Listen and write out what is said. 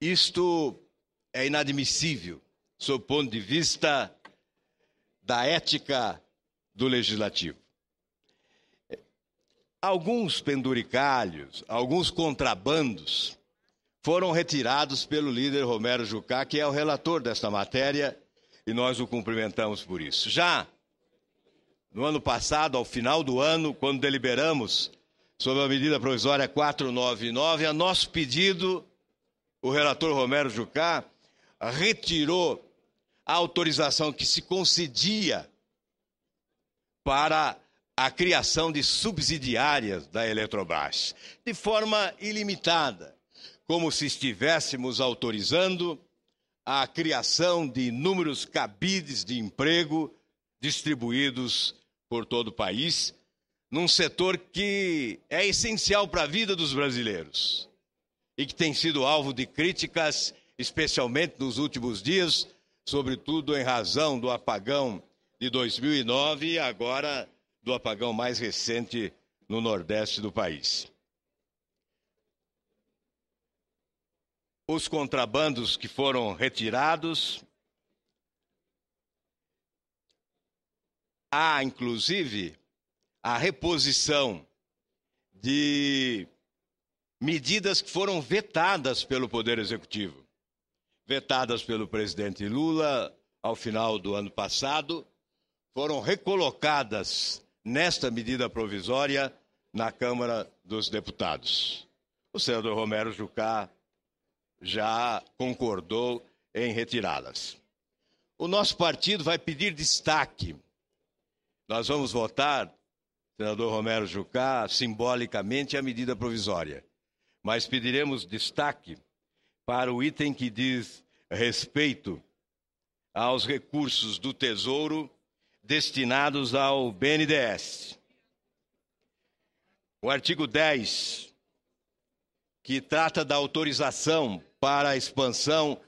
Isto é inadmissível, sob o ponto de vista da ética do legislativo. Alguns penduricalhos, alguns contrabandos foram retirados pelo líder Romero Jucá, que é o relator desta matéria, e nós o cumprimentamos por isso. Já no ano passado, ao final do ano, quando deliberamos sobre a medida provisória 499, a nosso pedido, o relator Romero Jucá retirou a autorização que se concedia para a criação de subsidiárias da Eletrobras, de forma ilimitada, como se estivéssemos autorizando a criação de inúmeros cabides de emprego distribuídos por todo o país, num setor que é essencial para a vida dos brasileiros e que tem sido alvo de críticas, especialmente nos últimos dias, sobretudo em razão do apagão de 2009 e agora do apagão mais recente no Nordeste do país. Os contrabandos que foram retirados. Há, inclusive, a reposição de medidas que foram vetadas pelo Poder Executivo, vetadas pelo presidente Lula ao final do ano passado, foram recolocadas nesta medida provisória na Câmara dos Deputados. O senador Romero Jucá já concordou em retirá-las. O nosso partido vai pedir destaque. Nós vamos votar, senador Romero Jucá, simbolicamente a medida provisória mas pediremos destaque para o item que diz respeito aos recursos do Tesouro destinados ao BNDES. O artigo 10, que trata da autorização para a expansão